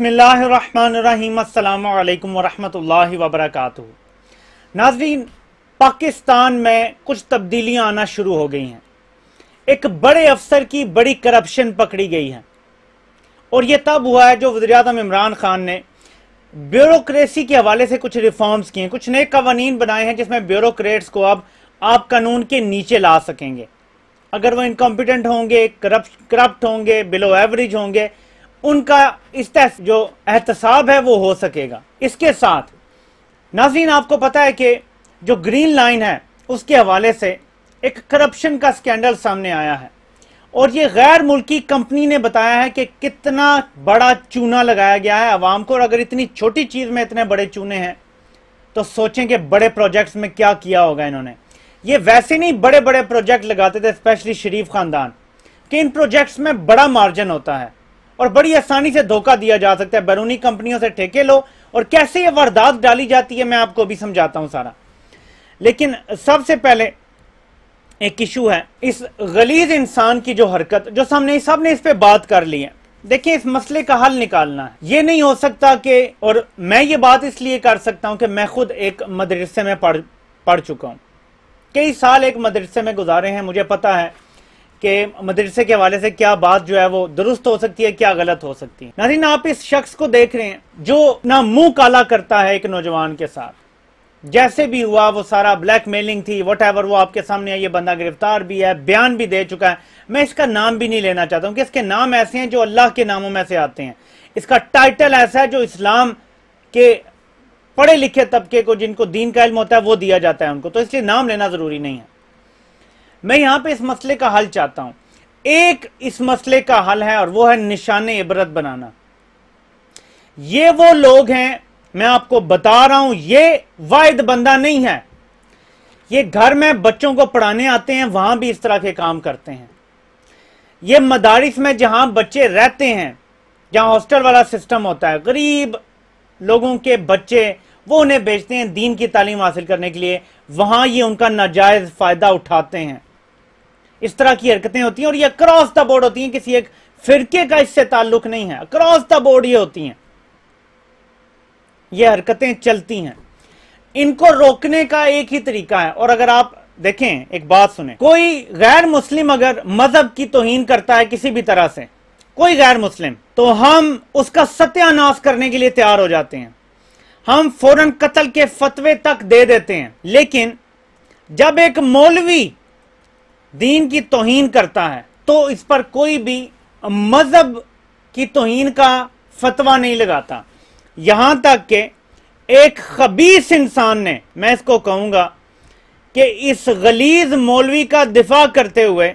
बसमिलकुम वरहमल वबरक नाजरीन पाकिस्तान में कुछ तब्दीलियां आना शुरू हो गई हैं एक बड़े अफसर की बड़ी करप्शन पकड़ी गई है और यह तब हुआ है जो वजी अजम इमरान खान ने ब्यूरोक्रेसी के हवाले से कुछ रिफॉर्म्स किए कुछ नए कवानीन बनाए हैं जिसमें ब्यूरोक्रेट्स को अब आप कानून के नीचे ला सकेंगे अगर वो इनकम्पिटेंट होंगे करप्ट करप्ट होंगे बिलो एवरेज होंगे उनका इस जो एहतसाब है वो हो सकेगा इसके साथ नाजीन आपको पता है कि जो ग्रीन लाइन है उसके हवाले से एक करप्शन का स्कैंडल सामने आया है और ये गैर मुल्की कंपनी ने बताया है कि कितना बड़ा चूना लगाया गया है आवाम को और अगर इतनी छोटी चीज़ में इतने बड़े चूने हैं तो सोचें कि बड़े प्रोजेक्ट्स में क्या किया होगा इन्होंने ये वैसे नहीं बड़े बड़े प्रोजेक्ट लगाते थे स्पेशली शरीफ खानदान कि इन प्रोजेक्ट्स में बड़ा मार्जिन होता है और बड़ी आसानी से धोखा दिया जा सकता है बैरूनी कंपनियों से ठेके लो और कैसे ये वारदात डाली जाती है मैं आपको अभी समझाता हूं सारा लेकिन सबसे पहले एक इशू है इस गलीज इंसान की जो हरकत जो सामने सब ने इस पे बात कर ली है देखिए इस मसले का हल निकालना है ये नहीं हो सकता कि और मैं ये बात इसलिए कर सकता हूं कि मैं खुद एक मदरसे में पढ़ पढ़ चुका हूं कई साल एक मदरसे में गुजारे हैं मुझे पता है कि मदरसे के हवाले से क्या बात जो है वो दुरुस्त हो सकती है क्या गलत हो सकती है नाजीन आप इस शख्स को देख रहे हैं जो ना मुंह काला करता है एक नौजवान के साथ जैसे भी हुआ वो सारा ब्लैक मेलिंग थी वट एवर वो आपके सामने है ये बंदा गिरफ्तार भी है बयान भी दे चुका है मैं इसका नाम भी नहीं लेना चाहता हूँ कि इसके नाम ऐसे हैं जो अल्लाह के नामों में से आते हैं इसका टाइटल ऐसा है जो इस्लाम के पढ़े लिखे तबके को जिनको दीन का इल्म होता है वो दिया जाता है उनको तो इसलिए नाम लेना जरूरी नहीं है मैं यहां पे इस मसले का हल चाहता हूं एक इस मसले का हल है और वो है निशाने इबरत बनाना ये वो लोग हैं मैं आपको बता रहा हूं ये वायद बंदा नहीं है ये घर में बच्चों को पढ़ाने आते हैं वहां भी इस तरह के काम करते हैं ये मदारिस में जहां बच्चे रहते हैं जहां हॉस्टल वाला सिस्टम होता है गरीब लोगों के बच्चे वो उन्हें बेचते हैं दीन की तालीम हासिल करने के लिए वहां ये उनका नाजायज फायदा उठाते हैं इस तरह की हरकतें होती हैं और ये अक्रॉस द बोर्ड होती हैं किसी एक फिरके का इससे ताल्लुक नहीं है अक्रॉस द बोर्ड ये होती हैं ये हरकतें चलती हैं इनको रोकने का एक ही तरीका है और अगर आप देखें एक बात सुने कोई गैर मुस्लिम अगर मजहब की तोहीन करता है किसी भी तरह से कोई गैर मुस्लिम तो हम उसका सत्यानाश करने के लिए तैयार हो जाते हैं हम फौरन कत्ल के फतवे तक दे देते हैं लेकिन जब एक मौलवी दीन की तोहन करता है तो इस पर कोई भी मजहब की तोहन का फतवा नहीं लगाता यहां तक कि एक खबीस इंसान ने मैं इसको कहूंगा कि इस गलीज मौलवी का दिफा करते हुए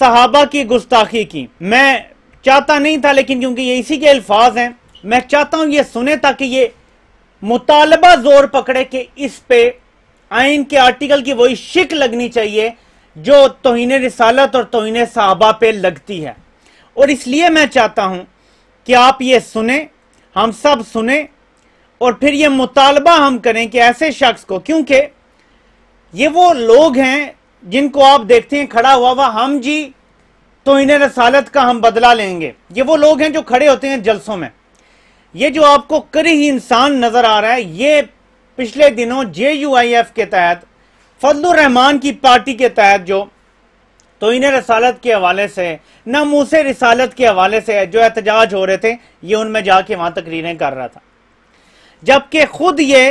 सहाबा की गुस्ताखी की मैं चाहता नहीं था लेकिन क्योंकि ये इसी के अल्फाज हैं मैं चाहता हूं ये सुने ताकि ये मुतालबा जोर पकड़े कि इस पे आइन के आर्टिकल की वही शिक लगनी चाहिए जो तोहन रसालत और तोहन साहबा पे लगती है और इसलिए मैं चाहता हूँ कि आप ये सुने हम सब सुने और फिर ये मुतालबा हम करें कि ऐसे शख्स को क्योंकि ये वो लोग हैं जिनको आप देखते हैं खड़ा हुआ हुआ हम जी तो इन्हें रसालत का हम बदला लेंगे ये वो लोग हैं जो खड़े होते हैं जलसों में ये जो आपको करी ही इंसान नज़र आ रहा है ये पिछले दिनों जे के तहत रहमान की पार्टी के तहत जो तो इन्हें रसालत के हवाले से नमू से रसालत के हवाले से जो एहतजाज हो रहे थे ये उनमें जाके वहां तकरीरें कर रहा था जबकि खुद ये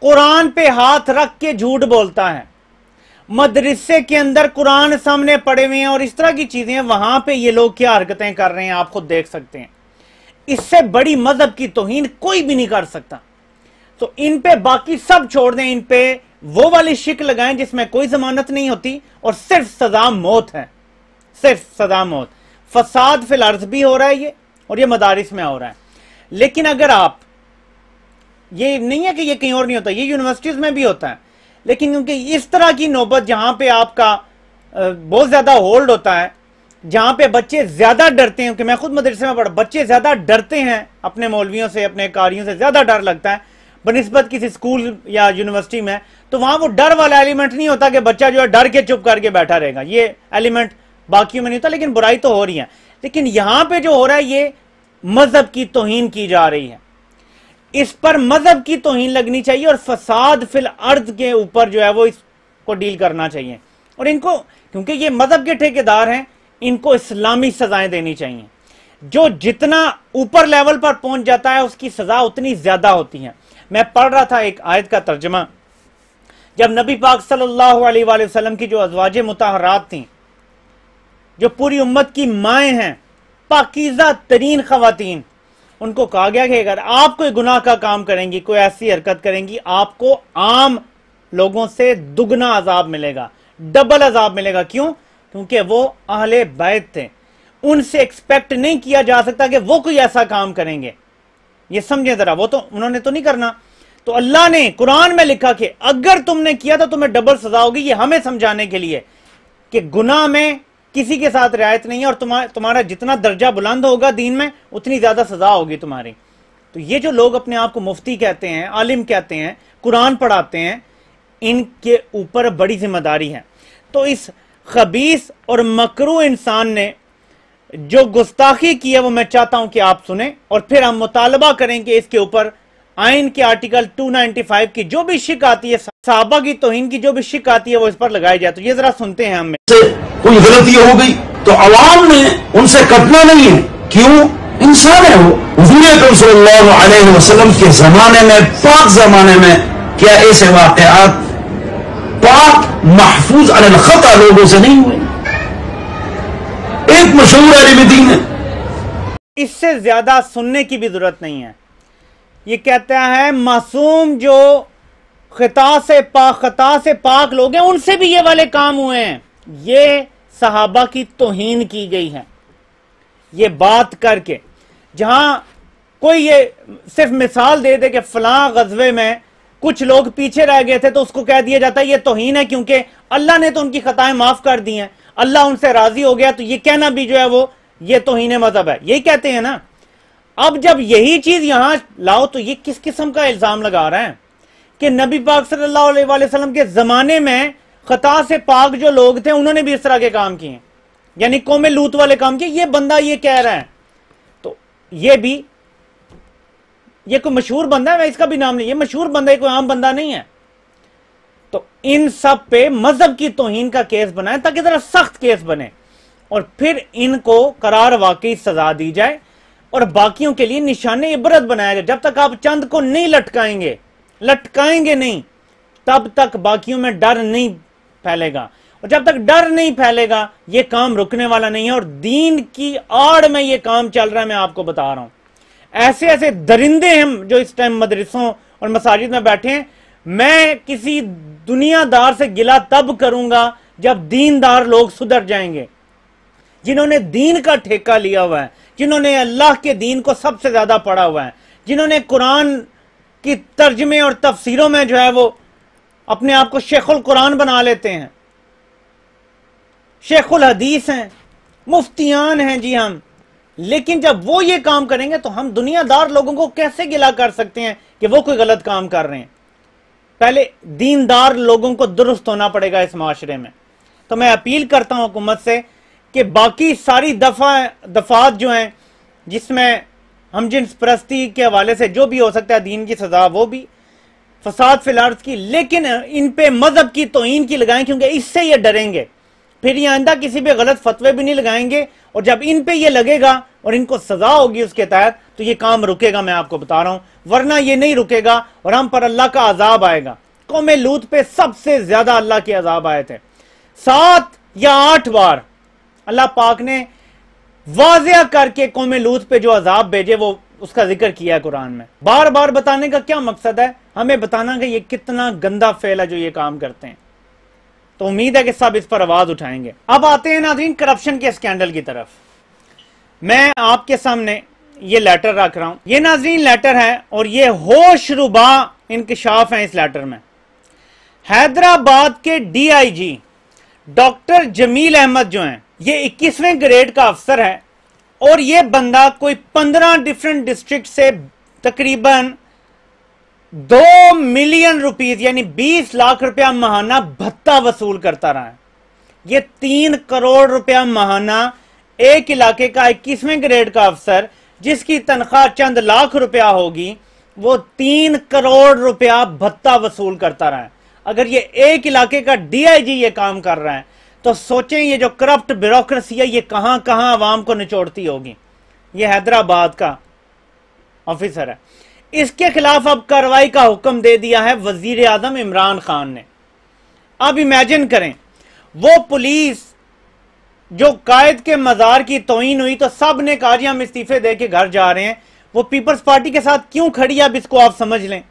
कुरान पे हाथ रख के झूठ बोलता है मदरसे के अंदर कुरान सामने पड़े हुए हैं और इस तरह की चीज़ें वहां पे ये लोग क्या हरकतें कर रहे हैं आप खुद देख सकते हैं इससे बड़ी मजहब की तोहन कोई भी नहीं कर सकता तो इन पे बाकी सब छोड़ दें इन पे वो वाली शिक लगाएं जिसमें कोई जमानत नहीं होती और सिर्फ सजा मौत है सिर्फ सजा मौत फसाद अर्ज भी हो रहा है ये और ये मदारिस में हो रहा है लेकिन अगर आप ये नहीं है कि ये कहीं और नहीं होता ये यूनिवर्सिटीज में भी होता है लेकिन क्योंकि इस तरह की नौबत जहां पे आपका बहुत ज्यादा होल्ड होता है जहां पे बच्चे ज्यादा डरते हैं क्योंकि मैं खुद मदरसे में पढ़ा बच्चे ज्यादा डरते हैं अपने मौलवियों से अपने कारियों से ज्यादा डर लगता है बनस्बत किसी स्कूल या यूनिवर्सिटी में तो वहां वो डर वाला एलिमेंट नहीं होता कि बच्चा जो है डर के चुप करके बैठा रहेगा ये एलिमेंट बाकी में नहीं होता लेकिन बुराई तो हो रही है लेकिन यहां पे जो हो रहा है ये मजहब की तोहन की जा रही है इस पर मजहब की तोहन लगनी चाहिए और फसाद फिल अर्ज के ऊपर जो है वो इसको डील करना चाहिए और इनको क्योंकि ये मजहब के ठेकेदार हैं इनको इस्लामी सजाएं देनी चाहिए जो जितना ऊपर लेवल पर पहुंच जाता है उसकी सजा उतनी ज्यादा होती है मैं पढ़ रहा था एक आयत का तर्जमा जब नबी पाक सल्लल्लाहु अलैहि वसल्लम की जो अजवाज मुताहरात थीं जो पूरी उम्मत की माएँ हैं पाकिज़ा तरीन खातन उनको कहा गया कि अगर आप कोई गुनाह का काम करेंगी कोई ऐसी हरकत करेंगी आपको आम लोगों से दुगना अजाब मिलेगा डबल अजाब मिलेगा क्यों क्योंकि वो अहले बैत थे उनसे एक्सपेक्ट नहीं किया जा सकता कि वो कोई ऐसा काम करेंगे ये समझे जरा वो तो उन्होंने तो नहीं करना तो अल्लाह ने कुरान में लिखा कि अगर तुमने किया तो तुम्हें डबल सजा होगी ये हमें समझाने के लिए कि गुना में किसी के साथ रियायत नहीं है और तुम्हारा तुम्हारा जितना दर्जा बुलंद होगा दीन में उतनी ज्यादा सजा होगी तुम्हारी तो ये जो लोग अपने आप को मुफ्ती कहते हैं आलिम कहते हैं कुरान पढ़ाते हैं इनके ऊपर बड़ी जिम्मेदारी है तो इस खबीस और मकरू इंसान ने जो गुस्ताखी की है वो मैं चाहता हूं कि आप सुने और फिर हम मुतालबा करेंगे इसके ऊपर आइन के आर्टिकल 295 की जो भी शिक आती है साहबा की तोहिन की जो भी शिक आती है वो इस पर लगाई जाए तो ये जरा सुनते हैं हमें कोई गलती हो गई तो अवाम ने उनसे कटना नहीं है क्यों इंसान है वो वसल्लम के जमाने में पाक जमाने में क्या ऐसे वाकत पाक महफूज अलखता लोगों से नहीं हुए मशहूर है इससे ज़्यादा सुनने की भी ज़रूरत नहीं है ये कहता है मासूम जो खिता से पाक खता से पाक लोग हैं उनसे भी ये वाले काम हुए हैं ये सहाबा की तोहीन की गई है ये बात करके जहां कोई ये सिर्फ मिसाल दे दे कि फलां गजबे में कुछ लोग पीछे रह गए थे तो उसको कह दिया जाता है ये तोहीन है क्योंकि अल्लाह ने तो उनकी खताएं माफ कर दी हैं अल्लाह उनसे राजी हो गया तो ये कहना भी जो है वो ये तोहन मजहब है यही कहते हैं ना अब जब यही चीज यहां लाओ तो ये किस किस्म का इल्जाम लगा रहे हैं कि नबी पाक सल्लाम के जमाने में खता से पाक जो लोग थे उन्होंने भी इस तरह के काम किए यानी कौमे लूत वाले काम किए ये बंदा ये कह रहा है तो ये भी ये कोई मशहूर बंदा है मैं इसका भी नाम नहीं ये मशहूर बंदा है कोई आम बंदा नहीं है तो इन सब पे मजहब की तोहन का केस बनाए ताकि जरा सख्त केस बने और फिर इनको करार वाकई सजा दी जाए और बाकियों के लिए निशाने इबरत बनाया जाए जब तक आप चंद को नहीं लटकाएंगे लटकाएंगे नहीं तब तक बाकियों में डर नहीं फैलेगा और जब तक डर नहीं फैलेगा यह काम रुकने वाला नहीं है और दीन की आड़ में यह काम चल रहा है मैं आपको बता रहा हूं ऐसे ऐसे दरिंदे हम जो इस टाइम मदरसों और मसाजिद में बैठे हैं मैं किसी दुनियादार से गिला तब करूंगा जब दीनदार लोग सुधर जाएंगे जिन्होंने दीन का ठेका लिया हुआ है जिन्होंने अल्लाह के दीन को सबसे ज्यादा पढ़ा हुआ है जिन्होंने कुरान की तर्जमे और तफसीरों में जो है वो अपने आप को शेखुल कुरान बना लेते हैं शेखुल हदीस हैं मुफ्तियान हैं जी हम लेकिन जब वो ये काम करेंगे तो हम दुनियादार लोगों को कैसे गिला कर सकते हैं कि वो कोई गलत काम कर रहे हैं पहले दीनदार लोगों को दुरुस्त होना पड़ेगा इस माशरे में तो मैं अपील करता हूं हुकूमत से कि बाकी सारी दफा दफात जो हैं जिसमें हम जिन परस्ती के हवाले से जो भी हो सकता है दीन की सजा वो भी फसाद फिलार्ज की लेकिन इन पे मजहब की तोहन की लगाएं क्योंकि इससे ये डरेंगे फिर ये आंदा किसी पे गलत फतवे भी नहीं लगाएंगे और जब इन पे ये लगेगा और इनको सजा होगी उसके तहत तो ये काम रुकेगा मैं आपको बता रहा हूं वरना ये नहीं रुकेगा और हम पर अल्लाह का अजाब आएगा कौम लूत पे सबसे ज्यादा अल्लाह के अजाब आए थे सात या आठ बार अल्लाह पाक ने वाजिया करके कौम लूत पे जो अजाब भेजे वो उसका जिक्र किया है कुरान में बार बार बताने का क्या मकसद है हमें बताना कि ये कितना गंदा फैला है जो ये काम करते हैं तो उम्मीद है कि सब इस पर आवाज उठाएंगे अब आते हैं नाजीन करप्शन के स्कैंडल की तरफ मैं आपके सामने ये लेटर रख रहा हूं ये नाजरीन लेटर है और ये होश रुबा इंकशाफ है इस लेटर में हैदराबाद के डीआईजी डॉक्टर जमील अहमद जो हैं ये 21वें ग्रेड का अफसर है और ये बंदा कोई 15 डिफरेंट डिस्ट्रिक्ट से तकरीबन दो मिलियन रुपीस यानी 20 लाख रुपया महाना भत्ता वसूल करता रहा है ये तीन करोड़ रुपया महाना एक इलाके का इक्कीसवें ग्रेड का अफसर जिसकी तनख्वाह चंद लाख रुपया होगी वो तीन करोड़ रुपया भत्ता वसूल करता रहा है अगर ये एक इलाके का डीआईजी ये काम कर रहा है तो सोचें ये जो करप्ट ब्यूरोसी है ये कहां कहां आवाम को निचोड़ती होगी ये हैदराबाद का ऑफिसर है इसके खिलाफ अब कार्रवाई का हुक्म दे दिया है वजीर आजम इमरान खान ने अब इमेजिन करें वो पुलिस जो कायद के मजार की तोहन हुई तो सब ने कहा जी हम इस्तीफे दे के घर जा रहे हैं वो पीपल्स पार्टी के साथ क्यों खड़ी अब इसको आप समझ लें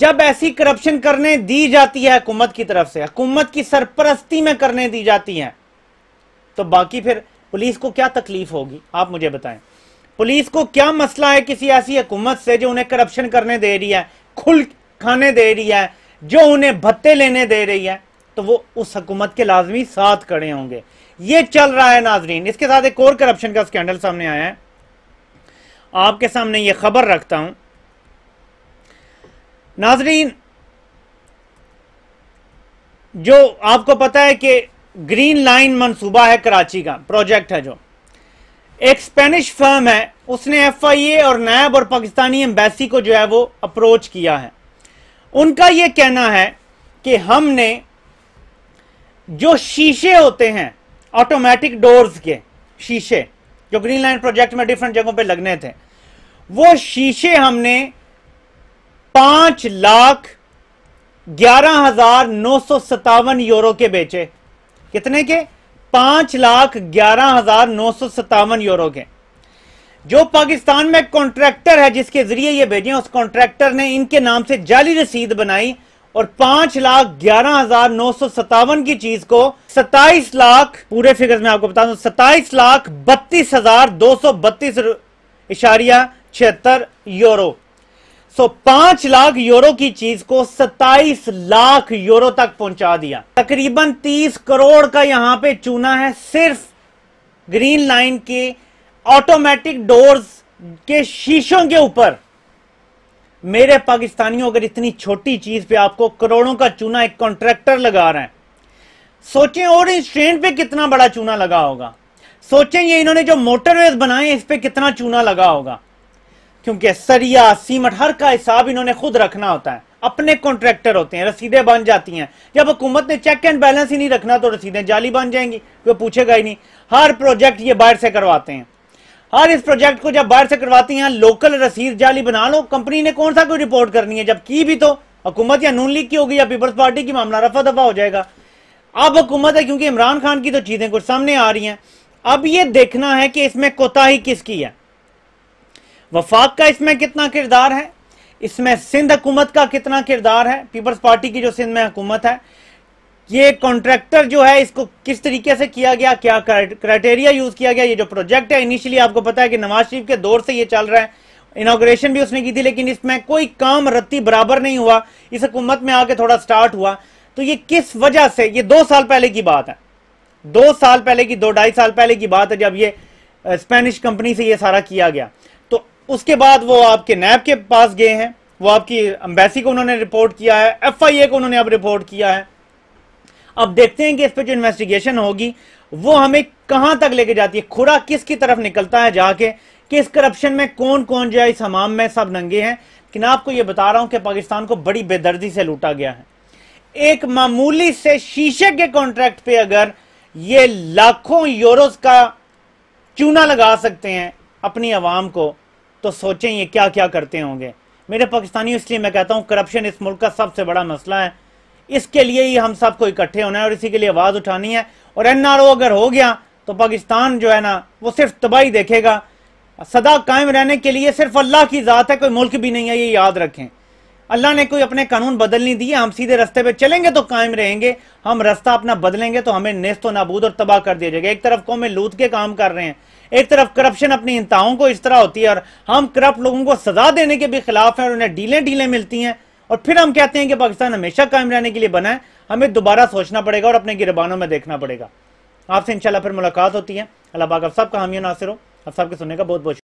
जब ऐसी करप्शन करने दी जाती है हुकूमत की तरफ से हुकूमत की सरपरस्ती में करने दी जाती है तो बाकी फिर पुलिस को क्या तकलीफ होगी आप मुझे बताएं पुलिस को क्या मसला है किसी ऐसी हुकूमत से जो उन्हें करप्शन करने दे रही है खुल खाने दे रही है जो उन्हें भत्ते लेने दे रही है तो वो उस हुकूमत के लाजमी साथ खड़े होंगे ये चल रहा है नाजरीन इसके साथ एक और करप्शन का स्कैंडल सामने आया है आपके सामने ये खबर रखता हूं नाजरीन जो आपको पता है कि ग्रीन लाइन मंसूबा है कराची का प्रोजेक्ट है जो एक स्पेनिश फर्म है उसने एफआईए और नायब और पाकिस्तानी एम्बेसी को जो है वो अप्रोच किया है उनका ये कहना है कि हमने जो शीशे होते हैं ऑटोमेटिक डोर्स के शीशे जो ग्रीन लाइन प्रोजेक्ट में डिफरेंट जगहों पे लगने थे वो शीशे हमने पांच लाख ग्यारह हजार नौ सौ सतावन यूरो के बेचे कितने के पांच लाख ग्यारह हजार नौ सौ सतावन यूरो के जो पाकिस्तान में कॉन्ट्रैक्टर है जिसके जरिए ये भेजे उस कॉन्ट्रैक्टर ने इनके नाम से जाली रसीद बनाई और पांच लाख ग्यारह हजार नौ सौ सत्तावन की चीज को सत्ताईस लाख पूरे फिगर्स में आपको बता दू सत्ताईस लाख बत्तीस हजार दो सौ बत्तीस इशारिया छिहत्तर यूरो सो पांच लाख यूरो की चीज को सत्ताईस लाख यूरो तक पहुंचा दिया तकरीबन तीस करोड़ का यहां पे चूना है सिर्फ ग्रीन लाइन के ऑटोमेटिक डोर्स के शीशों के ऊपर मेरे पाकिस्तानियों अगर इतनी छोटी चीज पे आपको करोड़ों का चूना एक कॉन्ट्रैक्टर लगा रहे हैं सोचें और इस ट्रेन पे कितना बड़ा चूना लगा होगा सोचें ये इन्होंने जो मोटरवेज बनाए इस पे कितना चूना लगा होगा क्योंकि सरिया सीमट हर का हिसाब इन्होंने खुद रखना होता है अपने कॉन्ट्रैक्टर होते हैं रसीदें बन जाती हैं जब हुकूमत ने चेक एंड बैलेंस ही नहीं रखना तो रसीदें जाली बन जाएंगी कोई पूछेगा ही नहीं हर प्रोजेक्ट ये बाहर से करवाते हैं हर इस प्रोजेक्ट को जब बाहर से करवाती हैं लोकल रसीद जाली बना लो कंपनी ने कौन सा कोई रिपोर्ट करनी है जब की भी तो हुकूमत या नून लीग की होगी या पीपल्स पार्टी की मामला रफा दफा हो जाएगा अब हुकूमत है क्योंकि इमरान खान की तो चीजें कुछ सामने आ रही हैं अब ये देखना है कि इसमें कोताही किसकी है वफाक का इसमें कितना किरदार है इसमें सिंध हुकूमत का कितना किरदार है पीपल्स पार्टी की जो सिंध में हुकूमत है ये कॉन्ट्रैक्टर जो है इसको किस तरीके से किया गया क्या क्राइटेरिया यूज किया गया ये जो प्रोजेक्ट है इनिशियली आपको पता है कि नवाज शरीफ के दौर से ये चल रहा है इनाग्रेशन भी उसने की थी लेकिन इसमें कोई काम रत्ती बराबर नहीं हुआ इस हुकूमत में आके थोड़ा स्टार्ट हुआ तो ये किस वजह से ये दो साल पहले की बात है दो साल पहले की दो ढाई साल पहले की बात है जब ये स्पेनिश कंपनी से ये सारा किया गया तो उसके बाद वो आपके नैब के पास गए हैं वो आपकी अम्बेसी को उन्होंने रिपोर्ट किया है एफ को उन्होंने अब रिपोर्ट किया है अब देखते हैं कि इस पर जो इन्वेस्टिगेशन होगी वो हमें कहां तक लेके जाती है खुरा किसकी तरफ निकलता है जाके कि इस करप्शन में कौन कौन जो है इस हमाम में सब नंगे हैं कि ना आपको ये बता रहा हूं कि पाकिस्तान को बड़ी बेदर्दी से लूटा गया है एक मामूली से शीशे के कॉन्ट्रैक्ट पे अगर ये लाखों यूरोस का चूना लगा सकते हैं अपनी आवाम को तो सोचें ये क्या क्या करते होंगे मेरे पाकिस्तानी इसलिए मैं कहता हूं करप्शन इस मुल्क का सबसे बड़ा मसला है इसके लिए ही हम सबको इकट्ठे होना है और इसी के लिए आवाज़ उठानी है और एन अगर हो गया तो पाकिस्तान जो है ना वो सिर्फ तबाही देखेगा सदा कायम रहने के लिए सिर्फ अल्लाह की ज़ात है कोई मुल्क भी नहीं है ये याद रखें अल्लाह ने कोई अपने कानून बदल नहीं दिए हम सीधे रस्ते पे चलेंगे तो कायम रहेंगे हम रास्ता अपना बदलेंगे तो हमें नेस्तो नाबूद और तबाह कर दिया जाएगा एक तरफ कौमें लूट के काम कर रहे हैं एक तरफ करप्शन अपनी इंताओं को इस तरह होती है और हम करप्ट लोगों को सजा देने के भी खिलाफ हैं और उन्हें डीलें डीलें मिलती हैं और फिर हम कहते हैं कि पाकिस्तान हमेशा कायम रहने के लिए बना है हमें दोबारा सोचना पड़ेगा और अपने गिरबानों में देखना पड़ेगा आपसे इंशाल्लाह फिर मुलाकात होती है अल्लाह पाक आप सबका हामी नासिर हो आप सबके सुनने का बहुत बहुत